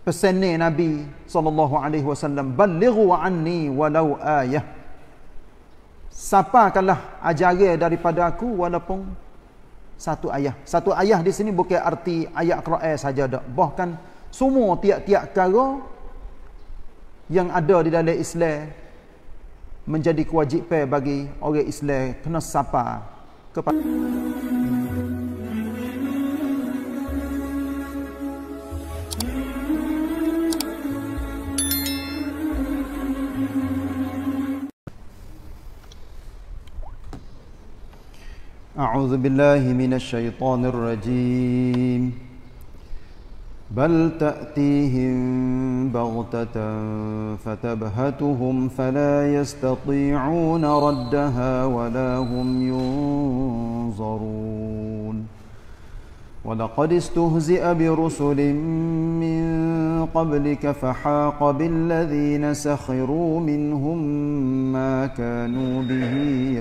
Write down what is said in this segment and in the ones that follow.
pesan Nabi sallallahu alaihi wasallam balighu anni walau ayah sapakanlah ajaran daripada aku walaupun satu ayah satu ayah di sini bukan arti ayat Quran saja dak bahkan semua tiap-tiap perkara yang ada di dalam Islam menjadi kewajipan bagi orang Islam kena sapa kepada أعوذ بالله من الشيطان الرجيم بل تأتيهم بغتة فتبهتهم فلا يستطيعون ردها ولا هم ينظرون ولقد استهزئ برسل من قبلك فحاق بالذين سخروا منهم ما كانوا به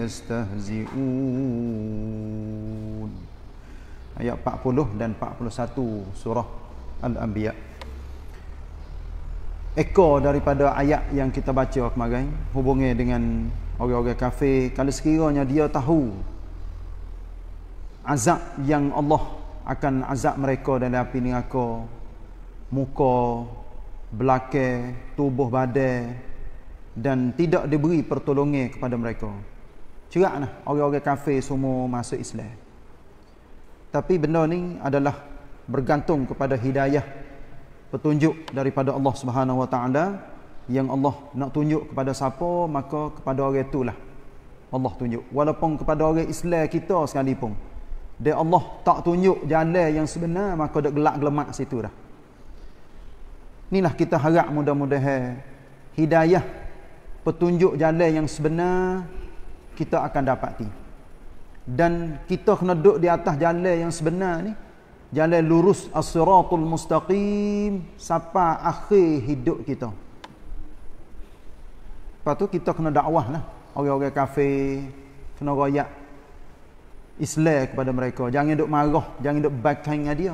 يستهزئون ayat 40 dan 41 surah al-anbiya ekor daripada ayat yang kita baca kemarin hubungnya dengan orang-orang kafir kalau sekiranya dia tahu azab yang Allah akan azab mereka dalam api neraka muka, belakang, tubuh badan dan tidak diberi pertolongan kepada mereka. Ceraklah orang-orang kafir semua masuk Islam. Tapi benda ni adalah bergantung kepada hidayah petunjuk daripada Allah Subhanahu Wa Taala yang Allah nak tunjuk kepada siapa maka kepada orang itulah Allah tunjuk walaupun kepada orang Islam kita sekalipun dia Allah tak tunjuk jalan yang sebenar maka dak gelak gelemak situ dah Inilah kita harap mudah-mudahan hidayah petunjuk jalan yang sebenar kita akan dapati. Dan kita kena duduk di atas jalan yang sebenar ni. Jalan lurus as-siratul mustaqim sapa akhir hidup kita. Lepas tu kita kena dakwah lah. Orang-orang kafe, kena royak Islam kepada mereka. Jangan duduk marah, jangan duduk backing dia.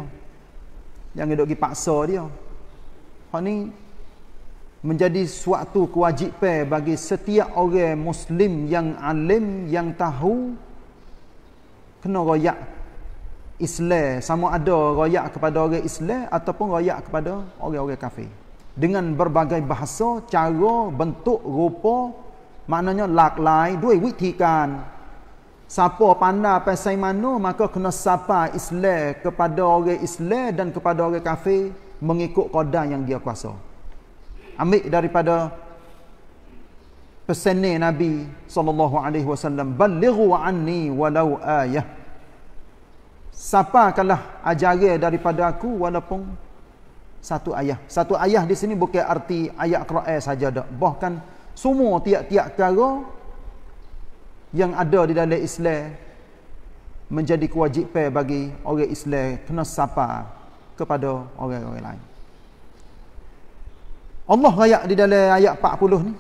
Jangan duduk dipaksa dia. Ini menjadi suatu kewajipan bagi setiap orang Muslim yang alim, yang tahu kena rayak Islam. Sama ada rayak kepada orang Islam ataupun rayak kepada orang-orang kafir. Dengan berbagai bahasa, cara, bentuk, rupa, maknanya laklai, dua witikan. Siapa pandai pasai mana, maka kena sapa Islam kepada orang Islam dan kepada orang kafir mengikut kodan yang dia kuasa. Ambil daripada pesannya Nabi saw alaihi wasallam, "Ballighu anni walau ayah." kalah ajaran daripada aku walaupun satu ayah. Satu ayah di sini bukan arti ayat Quran saja dak. Bahkan semua tiap-tiap perkara yang ada di dalam Islam menjadi kewajipan bagi orang Islam kena sapa kepada orang-orang lain. Allah rayak di dalam ayat 40 ni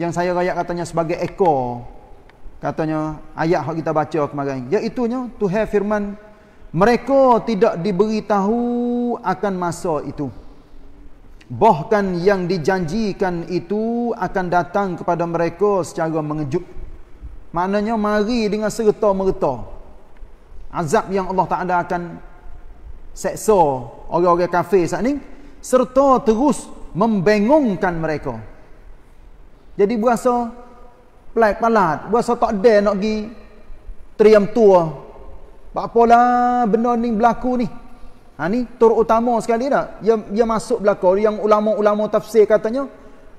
yang saya rayak katanya sebagai ekor katanya ayat yang kita baca kemarin iaitu nya Tuhan firman mereka tidak diberitahu akan masa itu. Bahkan yang dijanjikan itu akan datang kepada mereka secara mengejut. Maknanya mari dengan serta merta. Azab yang Allah Ta'ala akan seksa orang-orang kafir saat ni serta terus membengungkan mereka jadi berasa pelat palat berasa tak ada nak pergi teriam tua buat apalah benda ni berlaku ni ha, ni terutama sekali tak yang, yang masuk belakang yang ulama-ulama tafsir katanya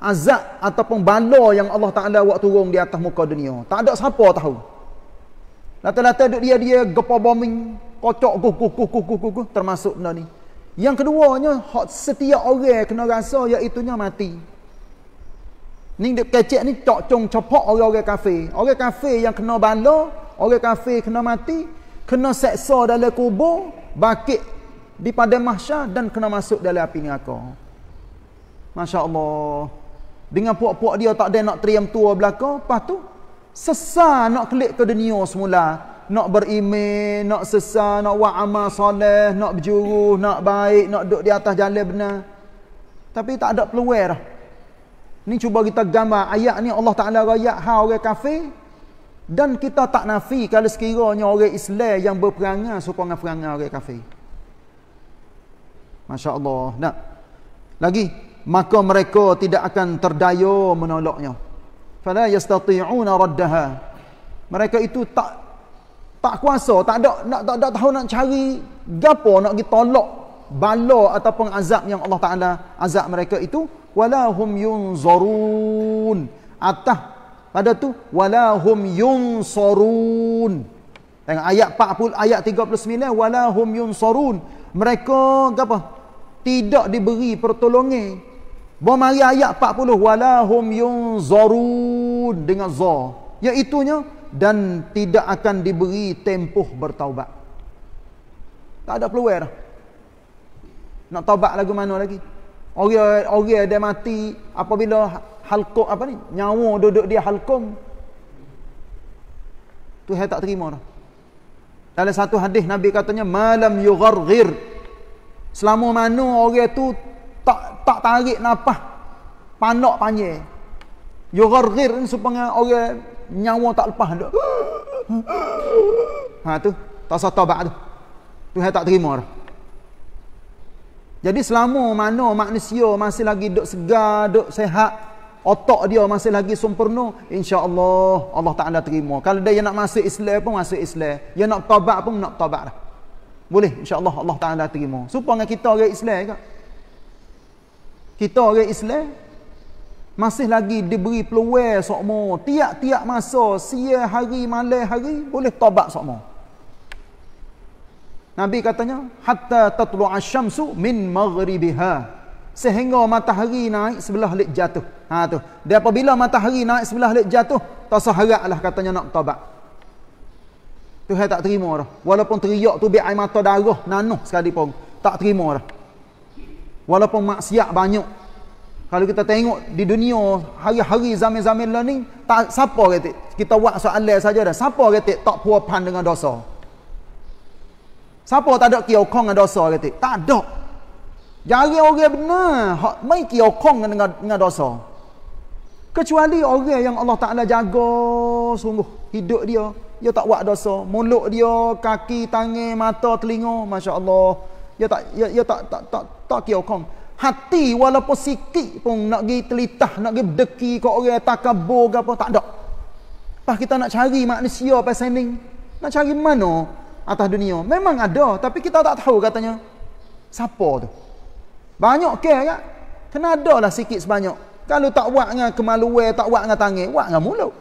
azab ataupun bala yang Allah Ta'ala buat turun di atas muka dunia tak ada siapa tahu lata-lata duduk dia-dia gepa bombing kocok go go go go go go termasuk benda ni. Yang keduanya hak setiap orang kena rasa iaitu nya mati. Ni dek kecek ni cok cong copok orang-orang kafe. Orang kafe yang kena bala, orang kafe kena mati, kena seksa dalam kubur, bakit di pada mahsyar dan kena masuk dalam api neraka. Masya-Allah. Dengan puak-puak dia tak ada nak terim tua belaka, lepas tu sesa nak kelik ke dunia semula nak berimeh, nak sesah, nak buat amal soleh, nak berjuruh, nak baik, nak duduk di atas jalan benar. Tapi tak ada peluang dah. Ni cuba kita gambar ayat ni Allah Ta'ala raya hal orang kafir. Dan kita tak nafi kalau sekiranya orang Islam yang berperangan supaya dengan perangan orang kafir. Masya Allah. Nah. Lagi. Maka mereka tidak akan terdaya menolaknya. Fala yastati'una raddaha. Mereka itu tak tak kuasa tak ada nak tak ada tahu nak cari gapo nak pergi tolak bala ataupun azab yang Allah Taala azab mereka itu walahum yunzurun atah pada tu walahum yunsurun tengok ayat 40 ayat 39 walahum yunsurun mereka apa tidak diberi pertolongan bawa mari ayat 40 walahum yunzurun dengan za iaitu nya dan tidak akan diberi tempoh bertaubat. Tak ada peluang dah. Nak taubat lagu mana lagi? Orang-orang dia mati apabila halkum apa ni? Nyawa duduk dia halkum. Tu saya tak terima dah. Dalam satu hadis Nabi katanya malam yugharghir. Selama mana orang tu tak tak tarik nafas panak panjang. Yugharghir ni supaya orang nyawa tak lepas dak. Ha tu, tak sah taubat tu. Tuhan tak terima dah. Jadi selama mana manusia masih lagi dok segar, dok sehat, otak dia masih lagi sempurna, insya-Allah Allah Taala terima. Kalau dia nak masuk Islam pun masuk Islam, dia nak taubat pun nak taubat dah. Boleh insya-Allah Allah Taala terima. Supaya kita orang Islam juga. Kita orang Islam masih lagi diberi peluang sokmo. Tiap-tiap masa, siang hari, malam hari, boleh tobat sokmo. Nabi katanya, Hatta tatlu asyamsu min maghribiha. Sehingga matahari naik sebelah lek jatuh. Ha tu. Dia apabila matahari naik sebelah lek jatuh, tasaharatlah katanya nak tobat. Tu tak terima dah. Walaupun teriak tu biar air mata darah nanuh sekali pun. Tak terima dah. Walaupun maksiat banyak, kalau kita tengok di dunia hari-hari zaman-zaman lah ni, tak, siapa kata? Kita buat soalan saja dah. Siapa kata tak puapan dengan dosa? Siapa tak ada kiaukong dengan dosa kata? Tak ada. Jari orang benar, hak mai kiaukong dengan, dengan dosa. Kecuali orang yang Allah Ta'ala jaga sungguh hidup dia. Dia tak buat dosa. Mulut dia, kaki, tangan, mata, telinga. Masya Allah. Dia tak, dia, tak, tak, tak, tak, tak hati walaupun sikit pun nak pergi telitah, nak pergi berdeki ke orang takabur ke apa, tak ada. Lepas kita nak cari manusia pasal ni, nak cari mana atas dunia. Memang ada, tapi kita tak tahu katanya. Siapa tu? Banyak ke kan? Ya. Kena ada lah sikit sebanyak. Kalau tak buat dengan kemaluan, tak buat dengan tangan, buat dengan mulut.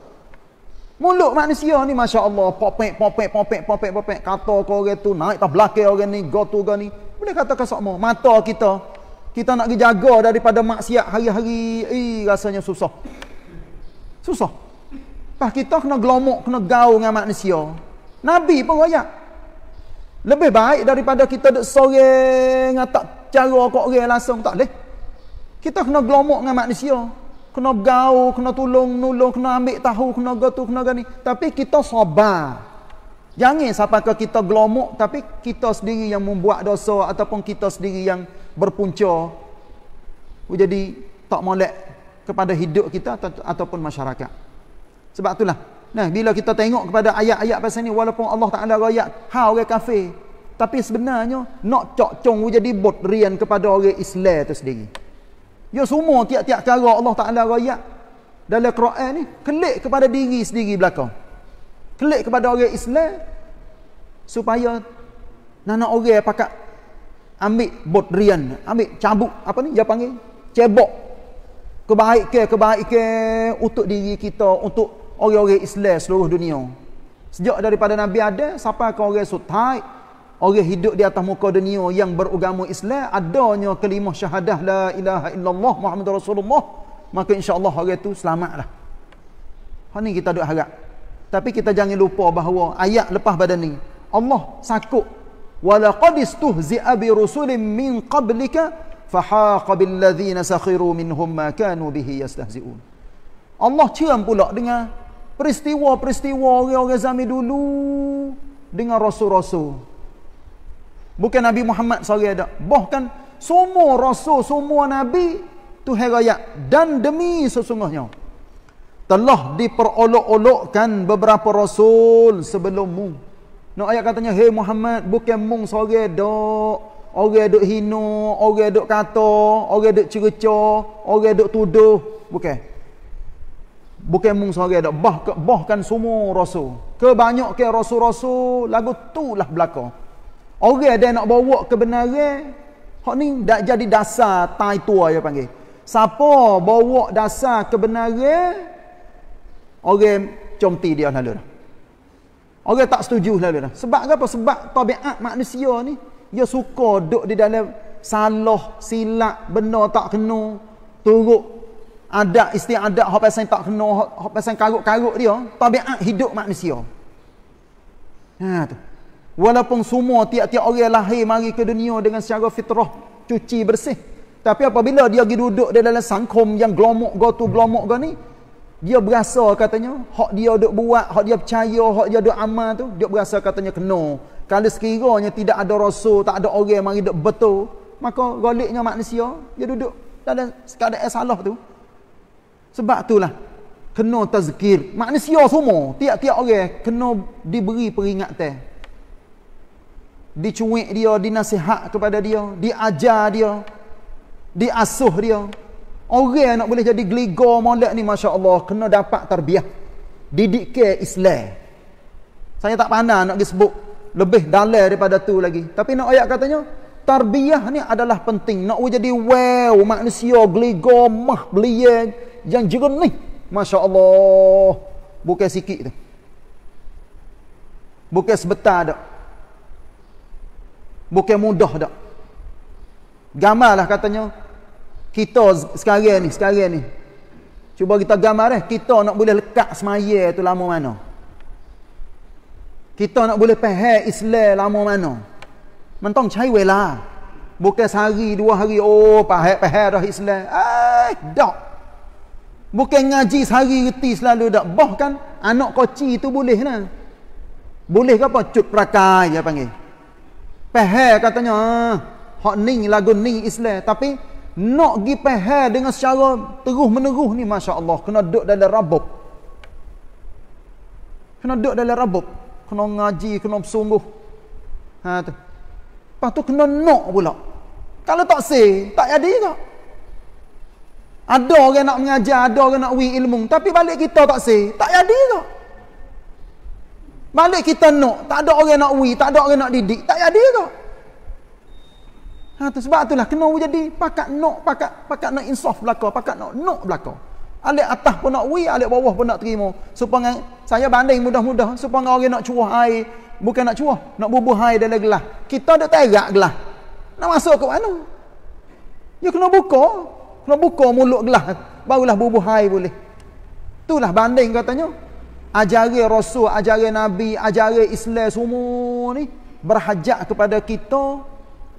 Mulut manusia ni, Masya Allah, popek, popek, popek, popek, popek. Kata ke orang tu, naik tak belakang orang ni, go to go ni. Boleh kata kasut mata kita, kita nak dijaga daripada maksiat hari-hari eh rasanya susah susah pas kita kena gelomok kena gaul dengan manusia nabi pun royak lebih baik daripada kita dek sore dengan ah, tak cara kok orang langsung tak leh kita kena gelomok dengan manusia kena gaul kena tolong nulung, kena ambil tahu kena gitu kena gani tapi kita sabar jangan sampai kita gelomok tapi kita sendiri yang membuat dosa ataupun kita sendiri yang berpunca oh, jadi tak molek kepada hidup kita atau, ataupun masyarakat. Sebab itulah. Nah, bila kita tengok kepada ayat-ayat pasal ni walaupun Allah Taala royak ha orang kafir, tapi sebenarnya nak cocong oh, jadi bot rian kepada orang Islam itu sendiri. yo ya, semua tiap-tiap cara Allah Taala royak dalam Quran ni kelik kepada diri sendiri belakang. Kelik kepada orang Islam supaya nana orang pakak ambil bodrian, ambil cabut apa ni dia panggil cebok kebaikan kebaikan untuk diri kita untuk orang-orang Islam seluruh dunia sejak daripada nabi ada siapa ke orang sultai orang hidup di atas muka dunia yang beragama Islam adanya kelima syahadah la ilaha illallah Muhammad rasulullah maka insyaallah orang tu selamatlah hari ni kita duk harap tapi kita jangan lupa bahawa ayat lepas badan ni Allah sakut ولقد استهزئ برسل من قبلك فحاق بالذين سخروا منهم ما كانوا به يستهزئون Allah ceram pula dengan peristiwa-peristiwa orang-orang zaman dulu dengan rasul-rasul. Bukan Nabi Muhammad sahaja ada. Bahkan semua rasul, semua nabi tu herayat dan demi sesungguhnya telah diperolok-olokkan beberapa rasul sebelummu. Nak ayat katanya, hey Muhammad, bukan mung sore dok. Orang dok hino, orang dok kata, orang dok cerca, orang dok tuduh. Bukan. Bukan mung sore dok. Bah, bahkan semua rasul. Kebanyakan rasul-rasul, lagu tu lah belakang. Orang ada nak bawa kebenaran, Hak ni dah jadi dasar tai tua dia panggil. Siapa bawa dasar kebenaran orang comti dia lalu dah. Orang tak setuju selalu dah. Sebab apa? Sebab tabiat manusia ni dia suka duduk di dalam salah, silap, benda tak kena, turuk adat istiadat hak pasal tak kena, hak pasal karuk-karuk dia, tabiat hidup manusia. Ha tu. Walaupun semua tiap-tiap orang lahir mari ke dunia dengan secara fitrah cuci bersih, tapi apabila dia pergi duduk di dalam sangkum yang glomok go tu glomok go ni, dia berasa katanya hak dia duk buat hak dia percaya hak dia duk amal tu dia berasa katanya kena kalau sekiranya tidak ada rasul tak ada orang mari duk betul maka goliknya manusia dia duduk dalam sekadar salah tu sebab itulah kena tazkir manusia semua tiap-tiap orang kena diberi peringatan dicuik dia dinasihat kepada dia diajar dia diasuh dia Orang yang nak boleh jadi geligor molek ni Masya Allah Kena dapat tarbiyah, Didik ke Islam Saya tak pandang nak disebut Lebih dalai daripada tu lagi Tapi nak ayat katanya tarbiyah ni adalah penting Nak jadi wow manusia geligor mah belia Yang juga ni Masya Allah Bukan sikit tu Bukan sebetar tak Bukan mudah tak Gamalah katanya kita sekarang ni sekarang ni cuba kita gambar eh kita nak boleh lekat semaya tu lama mana kita nak boleh pahal islam lama mana mentong cai wala bukan sehari dua hari oh pahal pahal dah islam eh dak bukan ngaji sehari reti selalu dak bahkan anak koci tu boleh nah boleh ke apa cut prakai dia panggil pahal katanya ah, ha ning lagu ni islam tapi nak gi pahal dengan secara terus meneruh ni masya-Allah kena duduk dalam rabob kena duduk dalam rabob kena ngaji kena bersungguh ha tu lepas tu kena nak pula kalau tak say tak jadi ke ada orang nak mengajar ada orang nak wi ilmu tapi balik kita tak say tak jadi ke balik kita nak tak ada orang nak wi tak ada orang nak didik tak jadi ke Ha, tu, sebab itulah kena jadi pakat nok pakat pakat nak insaf belaka pakat nok nok belaka alik atas pun nak wi alik bawah pun nak terima supaya saya banding mudah-mudah supaya orang nak curah air bukan nak curah nak bubuh air dalam gelas kita dah terak gelas nak masuk ke mana dia ya, kena buka kena buka mulut gelas barulah bubuh air boleh itulah banding katanya ajari rasul ajari nabi ajari islam semua ni berhajat kepada kita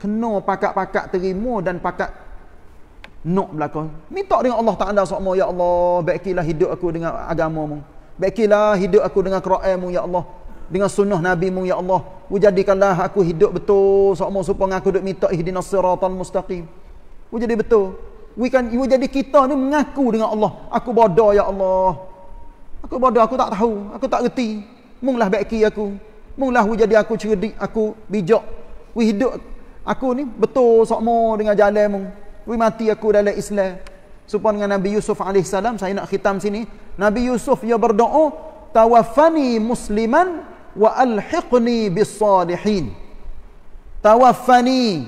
kena pakat-pakat terima dan pakat nok belakang. Minta dengan Allah Ta'ala sama, Ya Allah, baikilah hidup aku dengan agamamu. Baikilah hidup aku dengan Quranmu, Ya Allah. Dengan sunnah Nabi-Mu, Ya Allah. Ujadikanlah aku hidup betul sama, supaya aku duduk minta ihdina siratal mustaqim. Ujadi betul. We can, we jadi kita ni mengaku dengan Allah. Aku bodoh, Ya Allah. Aku bodoh, aku tak tahu. Aku tak reti. Munglah baiki aku. Munglah ujadi aku cerdik, aku bijak. We hidup Aku ni betul sokmo dengan jalanmu. Wi mati aku dalam Islam. Supaya dengan Nabi Yusuf alaihi salam saya nak khitam sini. Nabi Yusuf ya berdoa, tawaffani musliman wa alhiqni bis-salihin. Tawaffani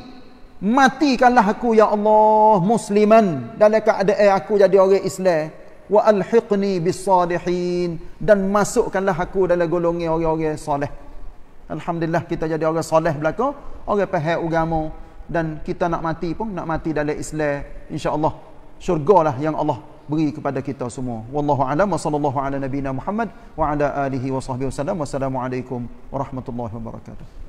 matikanlah aku ya Allah musliman dalam keadaan aku jadi orang Islam wa alhiqni bis-salihin dan masukkanlah aku dalam golongan orang-orang soleh. Alhamdulillah kita jadi orang soleh belaka, orang pahal agama dan kita nak mati pun nak mati dalam Islam. Insya-Allah syurgalah yang Allah beri kepada kita semua. Wallahu a'lam wa sallallahu ala nabiyyina Muhammad wa ala alihi wa sahbihi wasallam. Wassalamualaikum warahmatullahi wabarakatuh.